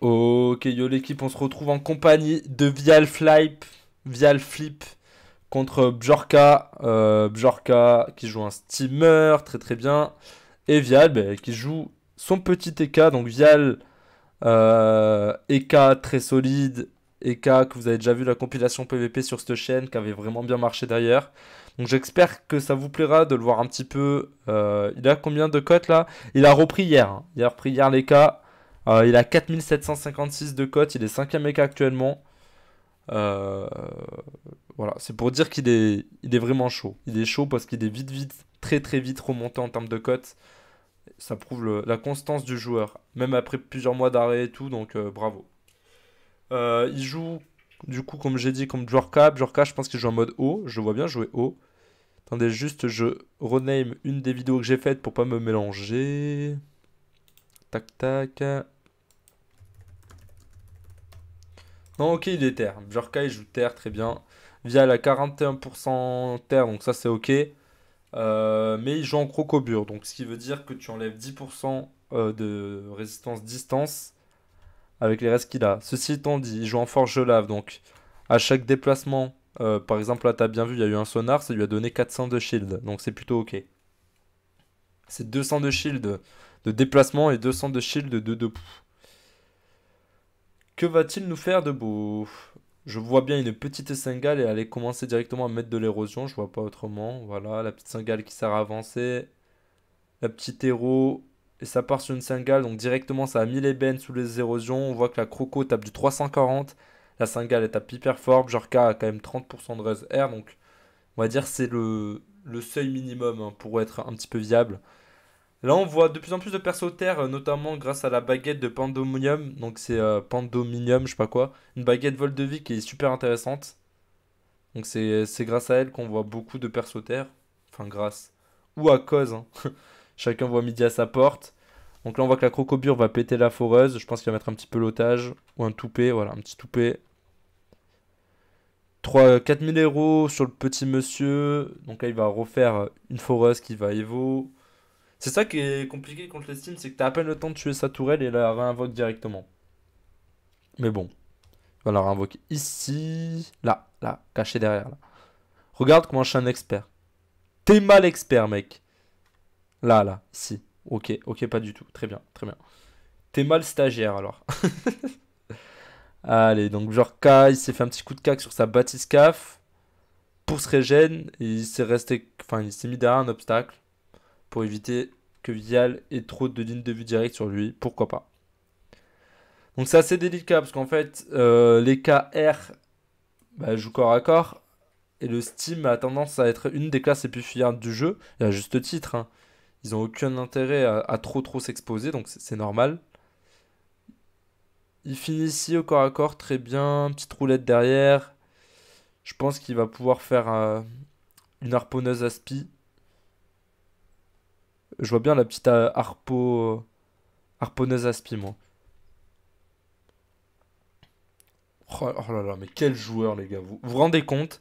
Ok, yo l'équipe, on se retrouve en compagnie de Vial Flip, Flip contre Bjorka. Euh, Bjorka qui joue un steamer, très très bien. Et Vial bah, qui joue son petit EK. Donc Vial, euh, EK très solide. EK que vous avez déjà vu la compilation PVP sur cette chaîne qui avait vraiment bien marché d'ailleurs Donc j'espère que ça vous plaira de le voir un petit peu. Euh, il a combien de cotes là Il a repris hier. Hein. Il a repris hier les euh, il a 4756 de cote, il est 5 mec actuellement. Euh, voilà, c'est pour dire qu'il est, il est vraiment chaud. Il est chaud parce qu'il est vite, vite, très, très vite remonté en termes de cote. Ça prouve la constance du joueur, même après plusieurs mois d'arrêt et tout, donc euh, bravo. il joue, du coup, comme j'ai dit, comme Jor'ka. Jor'ka, je pense qu'il joue en mode haut. Je vois bien jouer haut. Attendez, juste, je rename une des vidéos que j'ai faites pour pas me mélanger. Tac, tac. Non, ok, il est terre. Jorka, il joue terre, très bien. via à 41% terre, donc ça, c'est ok. Euh, mais il joue en crocobure, donc ce qui veut dire que tu enlèves 10% euh, de résistance distance avec les restes qu'il a. Ceci étant dit, il joue en forge lave, donc à chaque déplacement, euh, par exemple là t'as bien vu, il y a eu un sonar, ça lui a donné 400 de shield, donc c'est plutôt ok. C'est 200 de shield de déplacement et 200 de shield de debout. Que va-t-il nous faire de debout Je vois bien une petite Singale et elle est commencer directement à mettre de l'érosion, je vois pas autrement. Voilà, la petite singale qui sert à avancer. La petite héros. Et ça part sur une singale, donc directement ça a mis les bennes sous les érosions. On voit que la Croco tape du 340. La singale est à hyper fort Jorka a quand même 30% de res air donc on va dire c'est le, le seuil minimum hein, pour être un petit peu viable. Là, on voit de plus en plus de persos terre, euh, notamment grâce à la baguette de Pandominium. Donc, c'est euh, Pandominium, je sais pas quoi. Une baguette vol de vie qui est super intéressante. Donc, c'est grâce à elle qu'on voit beaucoup de persos terre. Enfin, grâce. Ou à cause. Hein. Chacun voit midi à sa porte. Donc là, on voit que la crocobure va péter la foreuse. Je pense qu'il va mettre un petit peu l'otage. Ou un toupé. voilà, un petit toupet. 4000 euros sur le petit monsieur. Donc là, il va refaire une foreuse qui va évoluer. C'est ça qui est compliqué contre les c'est que t'as à peine le temps de tuer sa tourelle et la réinvoque directement. Mais bon. On va la réinvoquer ici. Là, là, caché derrière. Là. Regarde comment je suis un expert. T'es mal expert, mec. Là, là, si. Ok, ok, pas du tout. Très bien, très bien. T'es mal stagiaire alors. Allez, donc genre K, il s'est fait un petit coup de cac sur sa CAF. pour se régène. il s'est resté, enfin, il s'est mis derrière un obstacle pour éviter que Vial ait trop de lignes de vue directes sur lui. Pourquoi pas Donc c'est assez délicat parce qu'en fait, euh, les KR bah, jouent corps à corps et le Steam a tendance à être une des classes les plus fières du jeu, et à juste titre. Hein. Ils n'ont aucun intérêt à, trop trop s'exposer, donc c'est normal. Il finit ici au corps à corps très bien, petite roulette derrière. Je pense qu'il va pouvoir faire euh, une harponneuse à spi je vois bien la petite euh, harpo... Euh, harponneuse aspi, moi. Oh, oh, là là, mais quel joueur, les gars. Vous vous rendez compte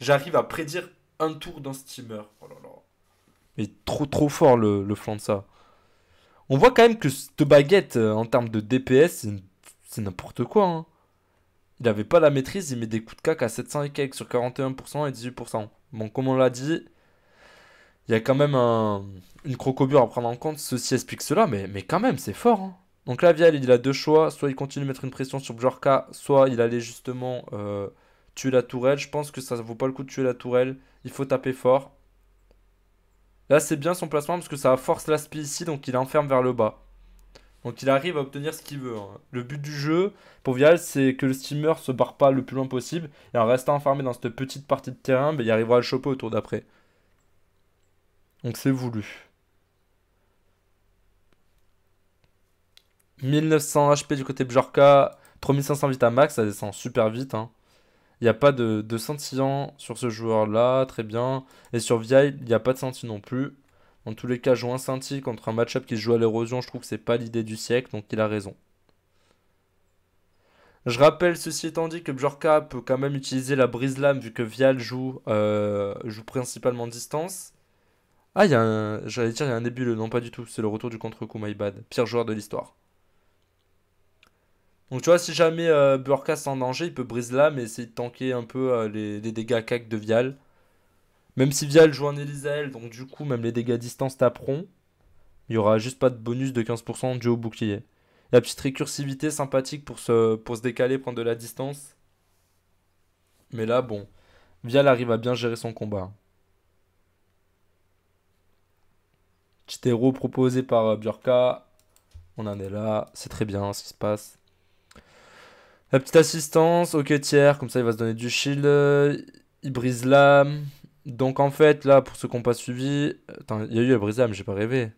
J'arrive à prédire un tour d'un steamer. Oh là là. Mais trop, trop fort, le, flanc de ça. On voit quand même que cette baguette, euh, en termes de DPS, c'est n'importe quoi. Hein. Il n'avait pas la maîtrise, il met des coups de cac à 700 et quelques sur 41% et 18%. Bon, comme on l'a dit, il y a quand même une crocobure à prendre en compte. Ceci explique cela, mais, mais quand même, c'est fort. Hein. Donc là, Vial, il a deux choix. Soit il continue de mettre une pression sur Bjorka, soit il allait justement euh, tuer la tourelle. Je pense que ça ne vaut pas le coup de tuer la tourelle. Il faut taper fort. Là, c'est bien son placement parce que ça force l'aspi ici, donc il enferme vers le bas. Donc il arrive à obtenir ce qu'il veut. Hein. Le but du jeu, pour Vial, c'est que le steamer se barre pas le plus loin possible. Et en restant enfermé dans cette petite partie de terrain, ben, il arrivera à le choper autour d'après. Donc c'est voulu. 1900 HP du côté Bjorka, 3500 vite à max, ça descend super vite. Il hein. n'y a pas de, de scintillant sur ce joueur-là, très bien. Et sur Vial, il n'y a pas de scintille non plus. En tous les cas, jouer un scintille contre un match-up qui se joue à l'érosion, je trouve que c'est pas l'idée du siècle, donc il a raison. Je rappelle ceci étant dit que Bjorka peut quand même utiliser la brise lame vu que Vial joue, euh, joue principalement distance. Ah, il y a un. J'allais dire, il y a un nébuleux. Non, pas du tout. C'est le retour du contre-coup, my bad. Pire joueur de l'histoire. Donc, tu vois, si jamais euh, Burkas est en danger, il peut briser là, mais essayer de tanker un peu euh, les, dégâts cac de Vial. Même si Vial joue en Elisael, donc du coup, même les dégâts distance taperont. Il n'y aura juste pas de bonus de 15% du au bouclier. La petite récursivité sympathique pour se, pour se décaler, prendre de la distance. Mais là, bon, Vial arrive à bien gérer son combat. proposé par euh, Bjorka. On en est là. C'est très bien ce qui se passe. La petite assistance, ok tiers, comme ça il va se donner du shield. Euh, il brise l'âme. Donc en fait, là, pour ceux qui n'ont pas suivi. Attends, il y a eu la brise l'âme, j'ai pas rêvé.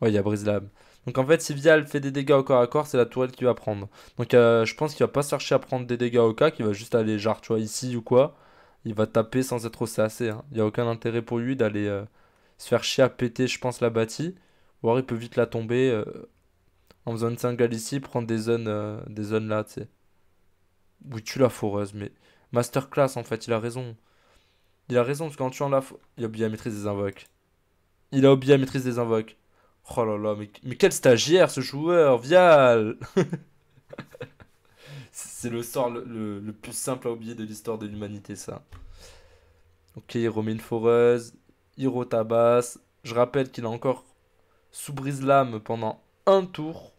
Ouais, il y a brise l'âme. Donc en fait, si Vial fait des dégâts au corps à corps, c'est la tourelle qui va prendre. Donc euh, je pense qu'il va pas chercher à prendre des dégâts au cas, qu'il va juste aller genre, tu vois, ici ou quoi. Il va taper sans être au CAC. Hein. Il n'y a aucun intérêt pour lui d'aller se faire chier à péter, je pense, la bâtie. Ou alors il peut vite la tomber euh, en faisant une single ici, prendre des zones, euh, des zones là, tu sais. Oui, tu la foreuse, mais masterclass en fait, il a raison. Il a raison parce qu'en tuant la il a oublié la maîtrise des invoques. Il a oublié la maîtrise des invoques. Oh là là, mais, quel stagiaire ce joueur, Vial C'est le sort le, plus simple à oublier de l'histoire de l'humanité, ça. Ok, il remet une foreuse, Hiro Tabas, Je rappelle qu'il a encore sous brise l'âme pendant un tour.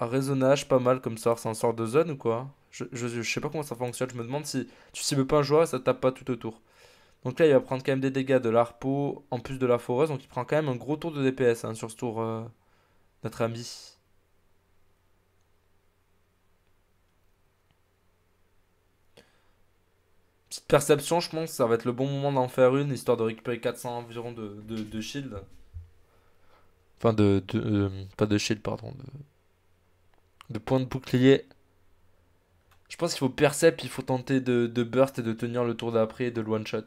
Un raisonnage, pas mal comme ça, c'est un sort de zone ou quoi je, je, sais pas comment ça fonctionne, je me demande si tu cibles pas un joueur et ça tape pas tout autour. Donc là, il va prendre quand même des dégâts de l'arpo en plus de la forêt, donc il prend quand même un gros tour de DPS hein, sur ce tour, euh, notre ami. Petite perception, je pense, ça va être le bon moment d'en faire une, histoire de récupérer 400 environ de, de, shield. Enfin, de, euh, Pas de shield, pardon. De, de points de bouclier. Je pense qu'il faut percep, il faut tenter de, de burst et de tenir le tour d'après et de one shot.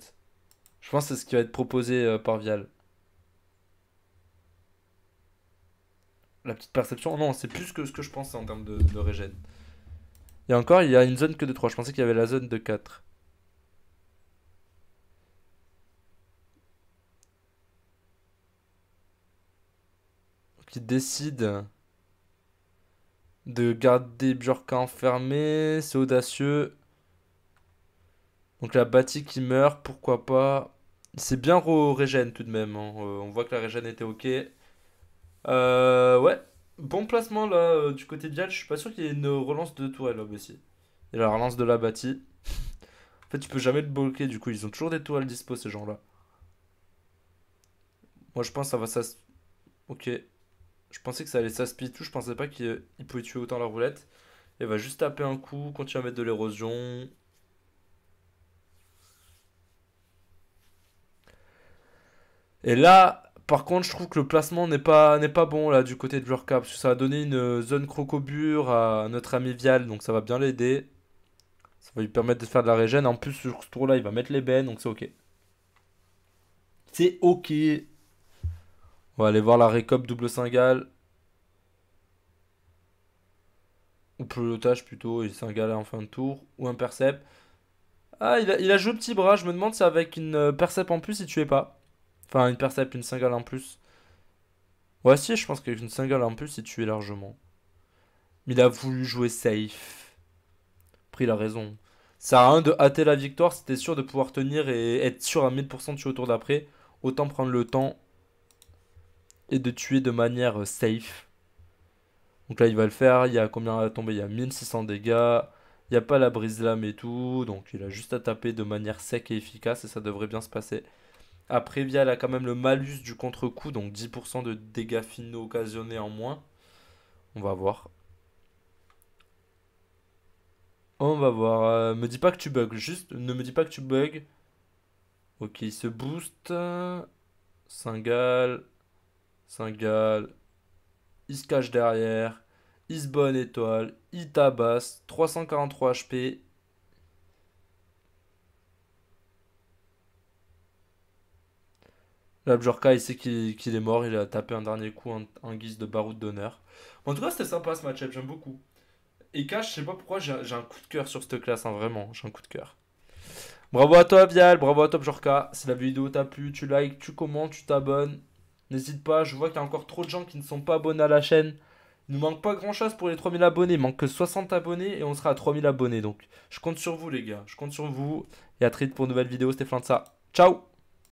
Je pense que c'est ce qui va être proposé euh, par Vial. La petite perception, non, c'est plus que ce que je pensais en termes de, de regen. Et encore, il y a une zone que de 3. Je pensais qu'il y avait la zone de 4. qui décide de garder Bjorka enfermé, c'est audacieux. Donc la bâtie qui meurt, pourquoi pas. C'est bien Régène tout de même. Hein. Euh, on voit que la Régène était ok. Euh, ouais, bon placement là euh, du côté de Yal. Je suis pas sûr qu'il y ait une relance de Tourelle là aussi. Et la relance de la bâtie. en fait, tu peux jamais le bloquer du coup. Ils ont toujours des tourelles dispo ces gens là. Moi je pense que ça va ça. Ok, je pensais que ça allait s'aspirer tout, je pensais pas qu'il euh, pouvait tuer autant la roulette. Il va juste taper un coup, continuer à mettre de l'érosion. Et là, par contre, je trouve que le placement n'est pas, pas bon là du côté de cap. parce que ça a donné une euh, zone crocobure à notre ami Vial, donc ça va bien l'aider. Ça va lui permettre de faire de la régène. En plus, sur ce tour-là, il va mettre les bennes, donc c'est ok. C'est ok. On va aller voir la récop double cingale. Ou pelotage plutôt, et singale en fin de tour. Ou un percep. Ah, il a, il a joué petit bras. Je me demande si avec une euh, percep en plus, il tuait pas. Enfin, une percep une cingale en plus. Ouais, si, je pense qu'avec une cingale en plus, il tuait largement. Mais il a voulu jouer safe. pris la raison. Ça a rien de hâter la victoire, c'était sûr de pouvoir tenir et être sûr à 1000% de tuer au tour d'après. Autant prendre le temps et de tuer de manière euh, safe. Donc là, il va le faire. Il y a combien à tomber Il y a 1600 dégâts. Il n'y a pas la brise lame et tout. Donc il a juste à taper de manière sec et efficace et ça devrait bien se passer. Après, Via, elle a quand même le malus du contre-coup. Donc 10% de dégâts finaux occasionnés en moins. On va voir. On va voir. Euh, me dis pas que tu bugs. Juste, ne me dis pas que tu bugs. Ok, il se booste. Singal. Singal, il se cache derrière, il se bonne étoile, il tabasse, 343 HP. L'Abjorka, il sait qu'il est mort, il a tapé un dernier coup en, guise de baroud d'honneur. En tout cas, c'était sympa ce match j'aime beaucoup. Et Cash, je sais pas pourquoi, j'ai un coup de cœur sur cette classe, hein, vraiment, j'ai un coup de cœur. Bravo à toi, Vial, bravo à toi, Abjorka. Si la vidéo t'a plu, tu likes, tu commentes, tu t'abonnes. N'hésite pas, je vois qu'il y a encore trop de gens qui ne sont pas abonnés à la chaîne. Il nous manque pas grand chose pour les 3000 abonnés. Il manque que 60 abonnés et on sera à 3000 abonnés. Donc, je compte sur vous, les gars. Je compte sur vous. Et à très vite pour une nouvelle vidéo. C'était ça. Ciao!